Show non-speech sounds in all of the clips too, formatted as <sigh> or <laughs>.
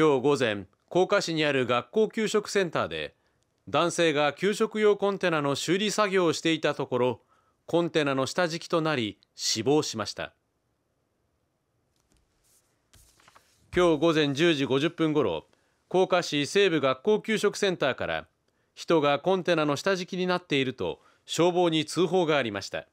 今日午前甲賀市にある学校給食センターで男性が給食用コンテナの修理作業をしていたところコンテナの下敷きとなり死亡しました今日午前10時50分ごろ甲賀市西部学校給食センターから人がコンテナの下敷きになっていると消防に通報がありました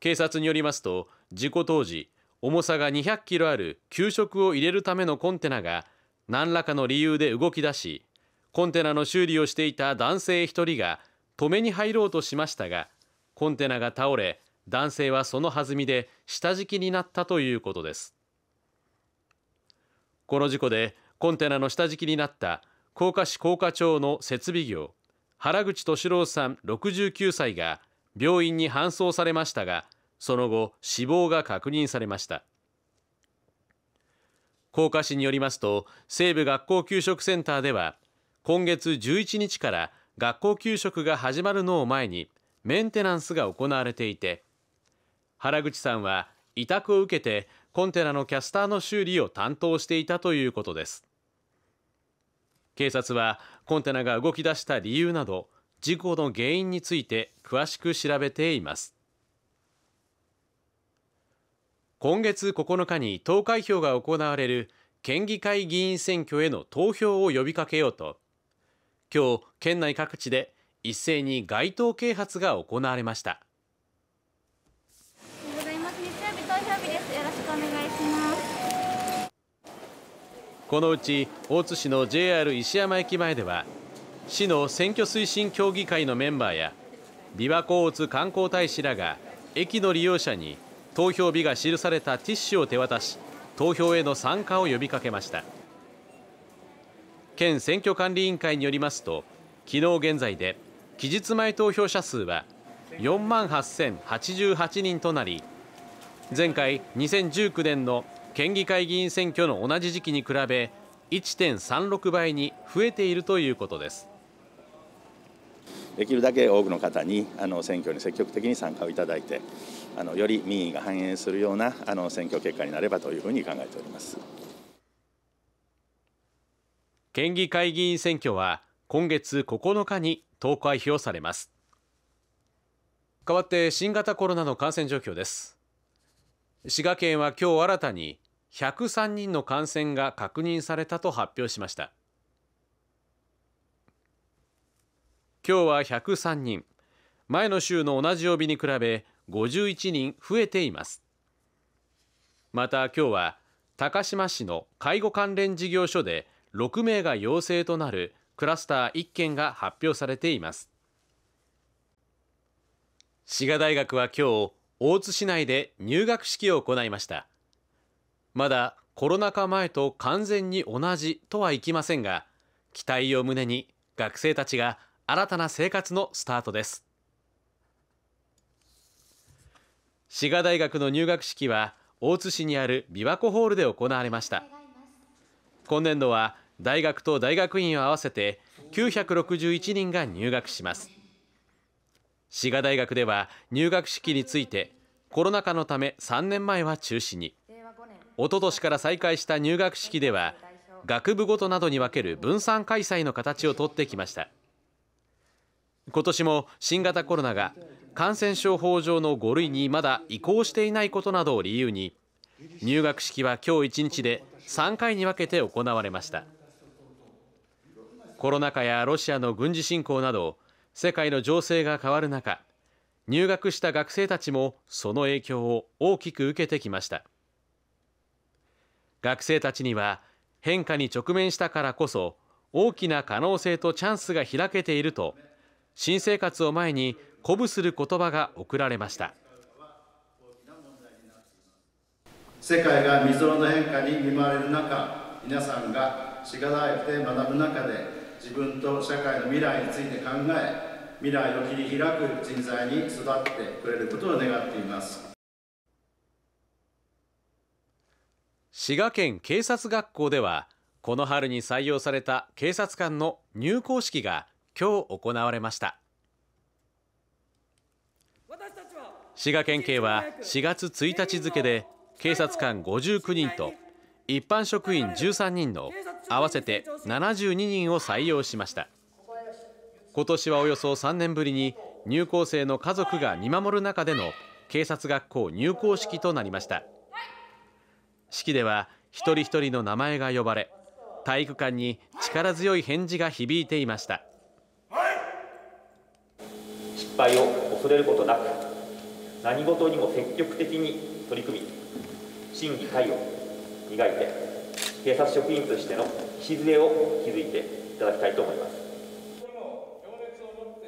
警察によりますと事故当時重さが200キロある給食を入れるためのコンテナが何らかの理由で動き出しコンテナの修理をしていた男性1人が止めに入ろうとしましたがコンテナが倒れ男性はその弾みで下敷きになったということですこの事故でコンテナの下敷きになった甲賀市甲賀町の設備業原口敏郎さん69歳が病院に搬送されましたがその後死亡が確認されました甲賀市によりますと西部学校給食センターでは今月11日から学校給食が始まるのを前にメンテナンスが行われていて原口さんは委託を受けてコンテナのキャスターの修理を担当していたということです警察はコンテナが動き出した理由など事故の原因について詳しく調べています今月9日に投開票が行われる県議会議員選挙への投票を呼びかけようと今日県内各地で一斉に街頭啓発が行われましたおはようございます日曜日投票日ですよろしくお願いしますこのうち大津市の JR 石山駅前では市の選挙推進協議会のメンバーや琵琶湖大津観光大使らが駅の利用者に投票日が記されたティッシュを手渡し投票への参加を呼びかけました県選挙管理委員会によりますと昨日現在で期日前投票者数は4万8088人となり前回2019年の県議会議員選挙の同じ時期に比べ1.36倍に増えているということですできるだけ多くの方にあの選挙に積極的に参加をいただいてあのより民意が反映するようなあの選挙結果になればというふうに考えております県議会議員選挙は今月9日に投開票されます変わって新型コロナの感染状況です滋賀県は今日新たに103人の感染が確認されたと発表しました今日は103人前の週の同じ曜日に比べ51人増えていますまた今日は高島市の介護関連事業所で6名が陽性となるクラスター1件が発表されています滋賀大学は今日大津市内で入学式を行いましたまだコロナ禍前と完全に同じとはいきませんが期待を胸に学生たちが新たな生活のスタートです滋賀大学の入学式は大津市にある琵琶湖ホールで行われました今年度は大学と大学院を合わせて961人が入学します滋賀大学では入学式についてコロナ禍のため3年前は中止に一昨年から再開した入学式では学部ごとなどに分ける分散開催の形をとってきました今年も新型コロナが感染症法上の5類にまだ移行していないことなどを理由に入学式は今日1日で3回に分けて行われましたコロナ禍やロシアの軍事侵攻など世界の情勢が変わる中入学した学生たちもその影響を大きく受けてきました学生たちには変化に直面したからこそ大きな可能性とチャンスが開けていると新生活を前に鼓舞する言葉が送られました世界が未曾有の変化に見舞われる中皆さんが滋賀大学で学ぶ中で自分と社会の未来について考え未来を切り開く人材に育ってくれることを願っています滋賀県警察学校ではこの春に採用された警察官の入校式が今日行われました滋賀県警は4月1日付で警察官59人と一般職員13人の合わせて72人を採用しました今年はおよそ3年ぶりに入校生の家族が見守る中での警察学校入校式となりました式では一人一人の名前が呼ばれ体育館に力強い返事が響いていました敗を恐れることなく何事にも積極的に取り組み審議会を磨いて警察職員としての礎を築いていただきたいと思います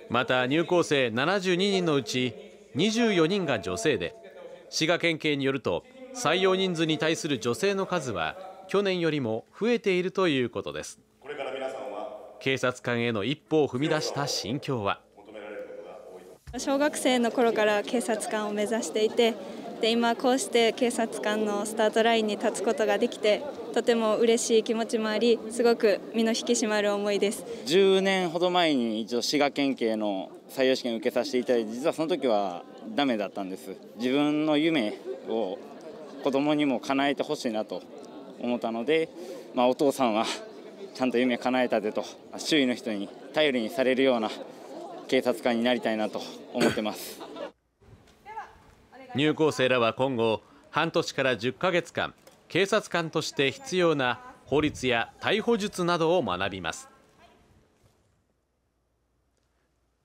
また入校生72人のうち24人が女性で滋賀県警によると採用人数に対する女性の数は去年よりも増えているということです警察官への一歩を踏み出した心境は小学生の頃から警察官を目指していてで今こうして警察官のスタートラインに立つことができてとても嬉しい気持ちもありすごく身の引き締まる思いです10年ほど前に一度滋賀県警の採用試験を受けさせていただいて実はその時はダメだったんです自分の夢を子供にも叶えてほしいなと思ったので、まあ、お父さんはちゃんと夢叶えたでと周囲の人に頼りにされるような警察官になりたいなと思ってます <laughs> 入校生らは今後半年から10ヶ月間警察官として必要な法律や逮捕術などを学びます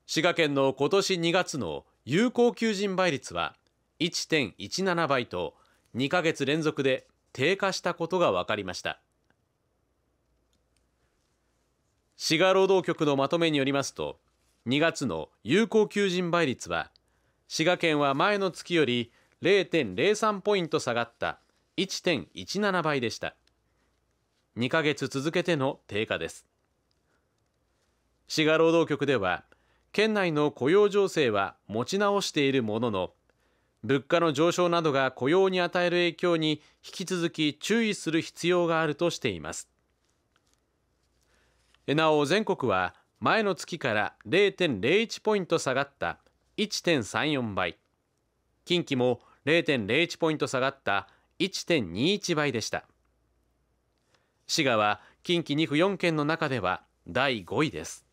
滋賀県の今年2月の有効求人倍率は1.17倍と2ヶ月連続で低下したことが分かりました滋賀労働局のまとめによりますと2月の有効求人倍率は滋賀県は前の月より0.03ポイント下がった1.17倍でした2ヶ月続けての低下です滋賀労働局では県内の雇用情勢は持ち直しているものの物価の上昇などが雇用に与える影響に引き続き注意する必要があるとしていますなお全国は前の月から0.01ポイント下がった1.34倍近畿も0.01ポイント下がった1.21倍でした滋賀は近畿2府4県の中では第5位です